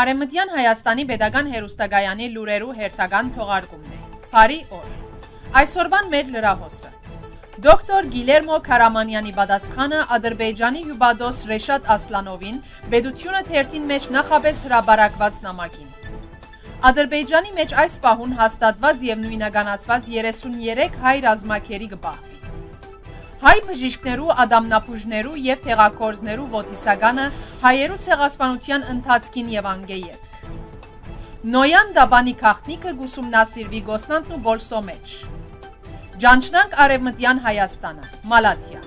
Արեմտյան Հայաստանի Պետական Հերուստագայանի լուրերու հերթական թողարկումն է։ Բարի օր։ Այսօրվան մեր լրահոսը։ Դոկտոր Գիլերմո Քարամանյանի պատասխանը Ադրբեջանի հյուբադոս Ռեշատ Ասլանովին պետությունը թերթին մեջ նախապես հրաբարակված նամակին։ Ադրբեջանի մեջ այս պահուն հաստատված եւ նույնականացված 33 հայ ռազմակերի գբա հայ բժիշկներու, ադամնապուժներու և թեղակորձներու ոտիսագանը հայերու ցեղասպանության ընթացքին և անգեյետ։ Նոյան դաբանի կաղթնիքը գուսումնասիրվի գոսնանտն ու բոլսո մեջ։ Ջանչնանք արևմտյան Հայաստանը, Մալատյա։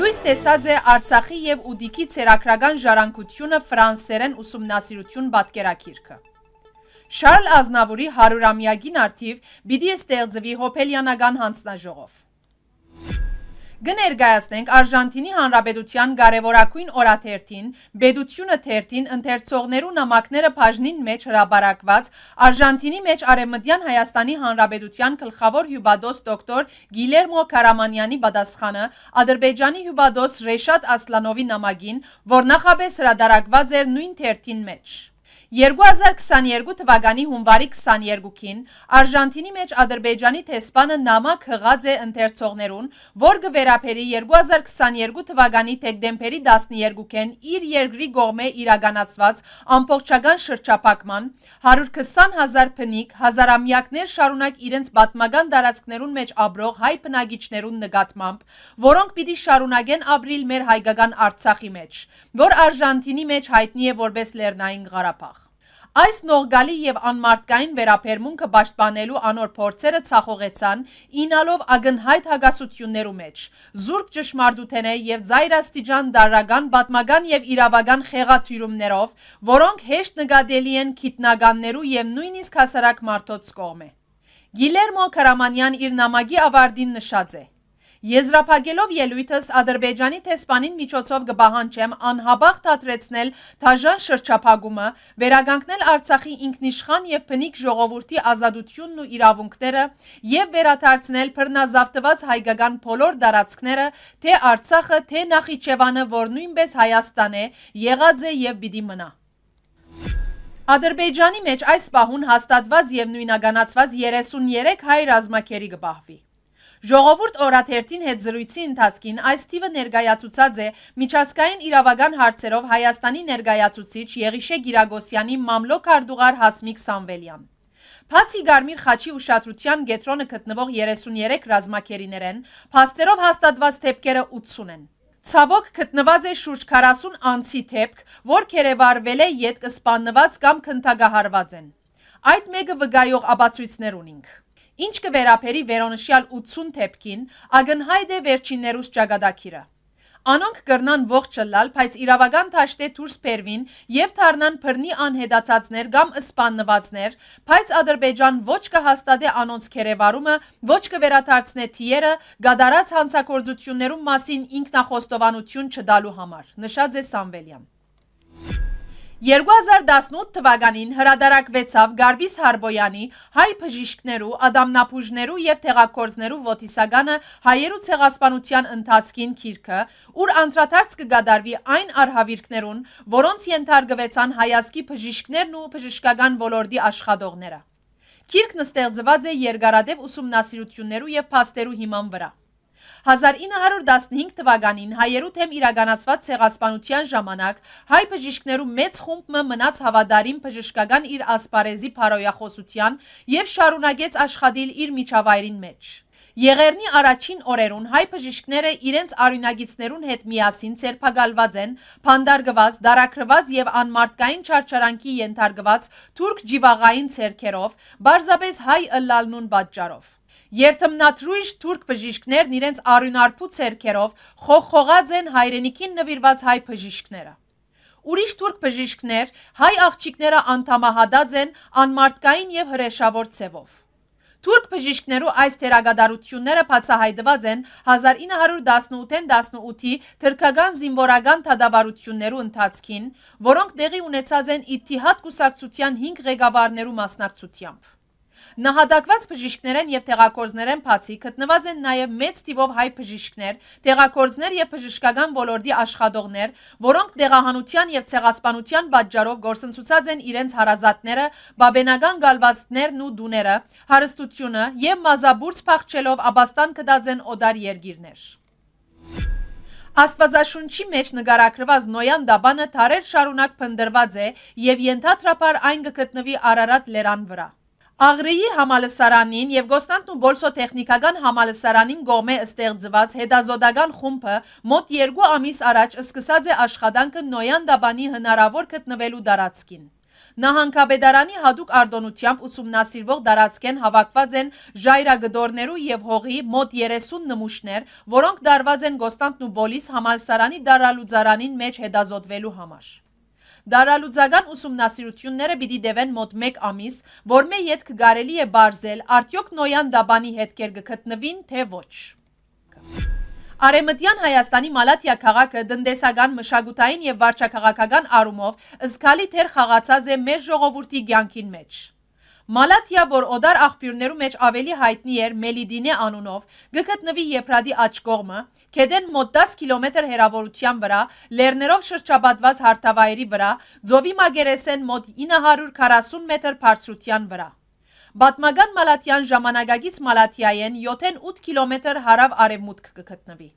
լույս տեսած է արցախի և ուդիքի ծերակրագան ժարանքությունը վրանսերեն ուսումնասիրություն բատկերակիրքը։ Շարլ ազնավուրի հարուրամյագին արդիվ բիդի է ստեղծվի հոպելյանական հանցնաժողով։ Գներգայացնենք Արժանտինի Հանրապետության կարևորագույն օրաթերթին, Բեդությունը թերթին ընթերցողներու նամակները բաժնին մեջ հրաբարակված Արժանտինի մեջ Արևմտյան Հայաստանի Հանրապետության գլխավոր հյուբադոս դոկտոր Գիլերմո Կարամանյանի պատասխանը Ադրբեջանի հյուբադոս Ռեշատ Ասլանովի նամակին, որ նախապես հրադարակված էր նույն թերթին մեջ։ 2022 թվականի հունվարի 22-ին Արժանտինի մեջ Ադրբեջանի տեսփանը նամակ հղած է ընթերցողներուն, որ գվերապերի 2022 թվականի դեկտեմբերի 12-ին իր երկրի գողմե իրականացված ամբողջական շրջափակման 120.000 փնիկ հազարամյակներ շարունակ իրենց պատմական տարածքներուն մեջ ապրող հայ բնակիչներուն նկատմամբ, որոնք պիտի շարունակեն ապրիլ մեր հայկական Արցախի մեջ, որ Արժանտինի մեջ հայտնի է որպես Լեռնային Ղարաբաղ Այս նողգալի եւ անմարդկային վերաբերմունքը պաշտպանելու անոր փորձերը ցախողեցան ինալով ագնհայտ հագասություններու մեջ։ Զուրկ ճշմարտութենե եւ զայրաստիճան դարական պատմական եւ իրավական խեղաթյուրումներով, որոնք հեշտ նկատելի են քիտնականներու եւ նույնիսկ հասարակ մարդոց կողմէ։ Գիլերմո Քարամանյան իր նամակի ավարտին նշած է. Եզրափակելով ելույթս Ադրբեջանի տեսփանին միջոցով կբահանջեմ անհաբաղ դատրեցնել դաժան շրջափակումը, վերագանքնել Արցախի ինքնիշխան եւ բնիկ ժողովրդի ազատությունն ու իրավունքները եւ վերադարձնել բռնազավթված հայկական բոլոր դարածքները, թե Արցախը, թե Նախիջևանը, որ նույնպես Հայաստան է, եղած է եւ պիտի մնա։ Ադրբեջանի մեջ այս պահուն հաստատված եւ նույնականացված 33 հայ ռազմակերի կբահվի։ Ժողովուրդ օրաթերթին հետ զրույցի ընթացքին այս թիվը ներկայացուցած է միջազգային իրավական հարցերով Հայաստանի ներկայացուցիչ Եղիշե Գիրագոսյանի մամլո քարտուղար Հասմիկ Սամվելյան։ Փացի Գարմիր Խաչի ուշադրության գետրոնը գտնվող 33 ռազմակերիներ են, փաստերով հաստատված թեփքերը 80 են։ Ցավոք գտնված է շուրջ 40 անցի թեփք, որ քերևարվել է յետք սպանված կամ քննագահարված են։ Այդ մեկը վկայող ապացույցներ ունինք։ Ինչ կվերապերի վերոնշյալ 80 թեփքին, ագնհայտ է վերջիններուս ճագադակիրը։ Անոնք կրնան ողջ չլալ, բայց իրավական թաշտե դուրս բերվին եւ դառնան բռնի անհետացածներ կամ սպաննվածներ, բայց Ադրբեջան ոչ կհաստատե անոնց քերեվարումը, ոչ կվերադարձնե թիերը գադարած հանցակործություններում մասին ինքնախոստովանություն չդալու համար, նշած է Սամվելյան։ 2018 թվականին հրադարակվեցավ Գարբիս Հարբոյանի հայ բժիշկներու, ադամնապուժներու եւ թեղակորձներու ոթիսականը հայերու ցեղասպանության ընթացքին քիրքը, ուր անդրադարձ կգադարվի այն արհավիրքներուն, որոնց ենթարկվեցան հայազգի բժիշկներն ու բժշկական ոլորտի աշխատողները։ Քիրքն ստեղծված է երկարադեպ ուսումնասիրություններու եւ փաստերու հիման վրա։ 1915 թվականին հայերու թեմ իրականացված ցեղասպանության ժամանակ հայ բժիշկներու մեծ խումբը մնաց հավատարիմ բժշկական իր ասպարեզի փարոյախոսության եւ շարունակեց աշխատել իր միջավայրին մեջ։ Եղերնի առաջին օրերուն հայ բժիշկները իրենց արյունագիցներուն հետ միասին ցերփակալված են, փանդարգված, դարակրված եւ անմարտկային չարչարանքի ենթարկված թուրք ջիվաղային ցերքերով, բարձապես հայ ըլլալնուն պատճառով։ Երթմնաթրույժ թուրք բժիշկներն իրենց արյունարպու ցերքերով խողխողած են հայրենիքին նվիրված հայ բժիշկները։ Ուրիշ թուրք բժիշկներ հայ աղջիկները անթամահադած են անմարդկային եւ հրեշավոր ցևով։ Թուրք բժիշկներու այս թերագադարությունները բացահայտված են 1918-18-ի թրքական զինվորական թադավարություններու ընթացքին, որոնք տեղի ունեցած են Իթիհադ կուսակցության 5 ղեկավարներու մասնակցությամբ։ Նահատակված բժիշկներեն եւ թեղակորձներեն բացի գտնված են նաեւ մեծ թիվով հայ բժիշկներ, թեղակորձներ եւ բժշկական ոլորտի աշխատողներ, որոնք դեղահանության եւ ցեղասպանության պատճառով գործընծուցած են իրենց հարազատները, բաբենական գալվածներն ու դուները, հարստությունը եւ մազաբուրց փախչելով աբաստան կդած են օդար երգիրներ։ Աստվածաշունչի մեջ նկարագրված Նոյան դաբանը տարեր շարունակ փնդրված է եւ ենթադրաբար այն կգտնվի Արարատ լերան վրա։ Աղրեի համալսարանին եւ Գոստանտն ու Բոլսո տեխնիկական համալսարանին գոմե ստեղծված հետազոտական խումբը մոտ 2 ամիս առաջ սկսած է աշխատանքը Նոյան Դաբանի հնարավոր գտնվելու դարածքին։ Նահանգապետարանի հadoop արդոնությամբ ուսումնասիրվող դարածքեն հավաքված են ժայրագդորներու եւ հողի մոտ 30 նմուշներ, որոնք դարված են Գոստանտն ու Բոլիս համալսարանի դարալուձարանին մեջ հետազոտվելու համար։ Դարալուծական ուսումնասիրությունները պիտի դևեն մոտ 1 ամիս, որմե յետք կարելի է բարձել, արդյոք նոյան դաբանի հետքեր գտնվին, թե ոչ։ Արեմտյան Հայաստանի Մալատիա քաղաքը դնդեսական մշակութային եւ վարչակաղակական առումով զգալի թեր խաղացած է մեր ժողովրդի ցանկին մեջ։ Մալաթիա, որ օդար աղբյուրներու մեջ ավելի հայտնի էր Մելիդինե անունով, գկտնվի Եփրադի աջ կողմը, Քեդեն մոտ 10 կիլոմետր հեռավորության վրա, լեռներով շրջապատված հարթավայրի վրա, ծովի մագերեսեն մոտ 940 մետր բարձրության վրա։ Բատմական Մալաթյան ժամանակագից Մալաթիայեն 7-8 կիլոմետր հարավ արևմուտք կգտնվի։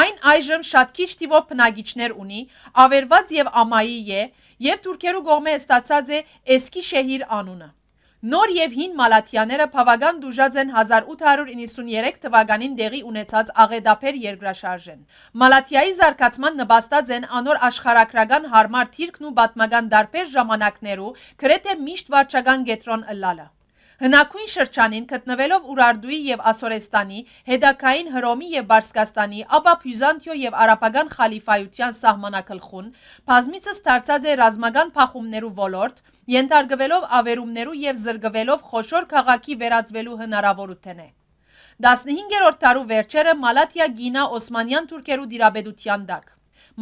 Այն այժմ շատ քիչ տիվով բնագիչներ ունի, ավերված եւ ամայի է, եւ թուրքերու կողմէ ստացած է Էսկիշեհիր անունը։ Նոր և հին Մալաթյաները պավագան դուժած են 1893 թվականին դեղի ունեցած աղեդապեր երգրաշարժ են։ Մալաթյայի զարկացման նբաստած են անոր աշխարակրագան հարմար թիրքն ու բատմագան դարպեր ժամանակներու գրետ է միշտ վարճագան գետրոն ըլալը։ Հնակույն շրջանին գտնվելով Ուրարդուի եւ Ասորեստանի, հետակային Հռոմի եւ Բարսկաստանի, ապա Բյուզանդիո եւ Արաբական խալիֆայության սահմանակլխուն, բազմիցս դարձած է ռազմական փախումներու ոլորտ, ենթարկվելով ավերումներու և զրգվելով խոշոր քաղաքի վերածվելու հնարավորութեն է։ 15-րդ տարու վերջերը Մալատիա գինա Օսմանյան թուրքերու դիրաբեդության դակ։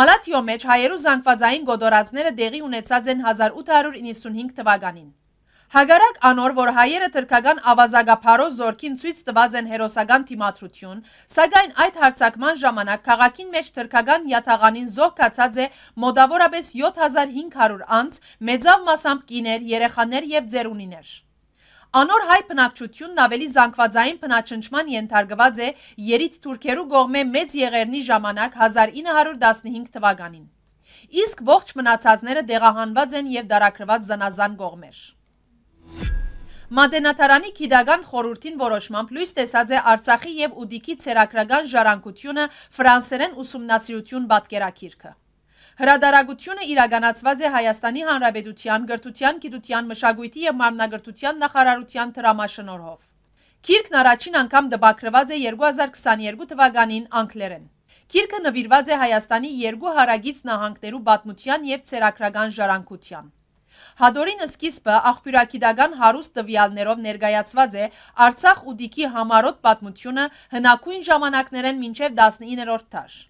Մալատիո մեջ հայերու զանգվածային գոդորածները դեղի ունեցած են 1895 թվականին։ Հագարակ անոր, որ հայերը թրկական ավազագապարոս զորքին ծույց տված են հերոսական թիմատրություն, սագայն այդ հարցակման ժամանակ կաղաքին մեջ թրկական յատաղանին զող կացած է մոդավորապես 7500 անց մեծավ մասամբ կիներ, երեխաներ և ձերունիներ։ Անոր հայ պնակչությունն ավելի զանգվածային պնաչնչման ենթարգված է երիտ թուրքերու գողմ է մեծ եղերնի ժամանակ 1915 թվականին։ Իսկ ողջ մնացածները դեղահանված են և դարակրված զնազան գողմեր։ Մատենաթարանի քիդական խորհրդին որոշմամբ լույս տեսած է Արցախի եւ Ուդիկի ցերակրական ժառանգությունը ֆրանսերեն ուսումնասիրություն պատկերակիրքը։ Հրադարագությունը իրականացված է Հայաստանի Հանրապետության Գրթության, Գիտության, Մշակույթի եւ Մարմնագրթության նախարարության դրամաշնորհով։ Գիրքն առաջին անգամ դպակրված է 2022 թվականին անգլերեն։ Գիրքը նվիրված է Հայաստանի երկու հարագից նահանգներու պատմության եւ ցերակրական ժառանգության։ Հադորին սկիզբը աղբյուրակիդական հարուստ տվյալներով ներգայացված է Արցախ ու Դիքի համարոտ պատմությունը հնակույն ժամանակներեն մինչև 19-րդ դար։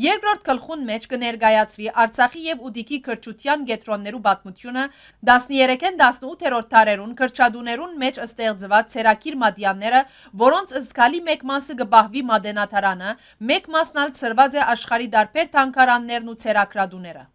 Երկրորդ գլխուն մեջ կներկայացվի Արցախի եւ Ուդիկի քրչության գետրոններու պատմությունը 13-ն 18-րդ դարերուն քրչադուներուն մեջ ստեղծված ցերակիր մատյանները, որոնց զգալի մեկ մասը գբահվի մադենատարանը, մեկ մասն ալ ծրված է աշխարի դարբեր թանկարաններն ու ցերակրադուները։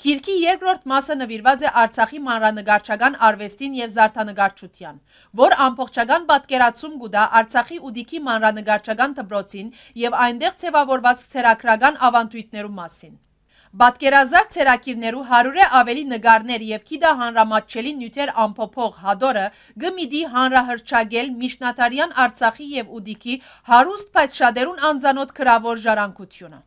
Գիրքի երկրորդ մասը նվիրված է Արցախի մանրանկարչական արվեստին եւ զարդանկարչության, որ ամբողջական պատկերացում գուտա Արցախի ուդիկի մանրանկարչական դպրոցին եւ այնտեղ ձևավորված ցերակրական ավանդույթներու մասին։ Պատկերազարդ ցերակիրներու 100-ը ավելի նկարներ եւ քիդա հանրամատչելի նյութեր ամփոփող հադորը գմիդի հանրահրճագել Միշնատարյան Արցախի եւ Ուդիկի հարուստ բայց շատերուն անծանոթ քրավոր ժառանգությունը։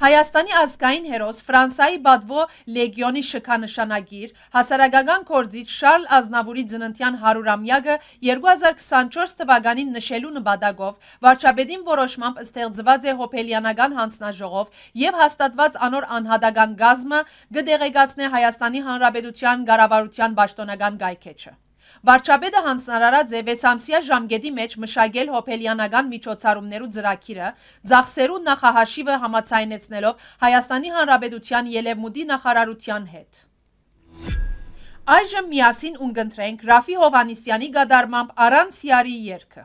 Հայաստանի ազգային հերոս Ֆրանսայի Բադվո լեգիոնի շքանշանագիր, հասարակական կորձիչ Շարլ Ազնավուրի ծննդյան 100-ամյակը 2024 թվականին նշելու նպատակով վարչապետին որոշմամբ ստեղծված է Հոփելյանական հանձնաժողով եւ հաստատված անոր անհատական գազմը գդեգացնե Հայաստանի Հանրապետության ղարավարության պաշտոնական գայքեչը։ Վարչապետը հանձնարարած է 6-ամսյա ժամկետի մեջ մշակել հոփելյանական միջոցառումներու ծրագիրը, ծախսերու նախահաշիվը համացայնեցնելով Հայաստանի Հանրապետության Ելևմուտի նախարարության հետ։ Այժմ միասին ունգընտրենք Ռաֆի Հովանիսյանի գադարմամբ առանց յարի երգը։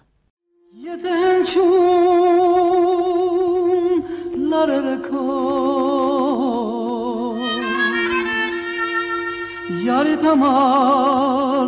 Եթե հնչում լարերը քո Յարի թամար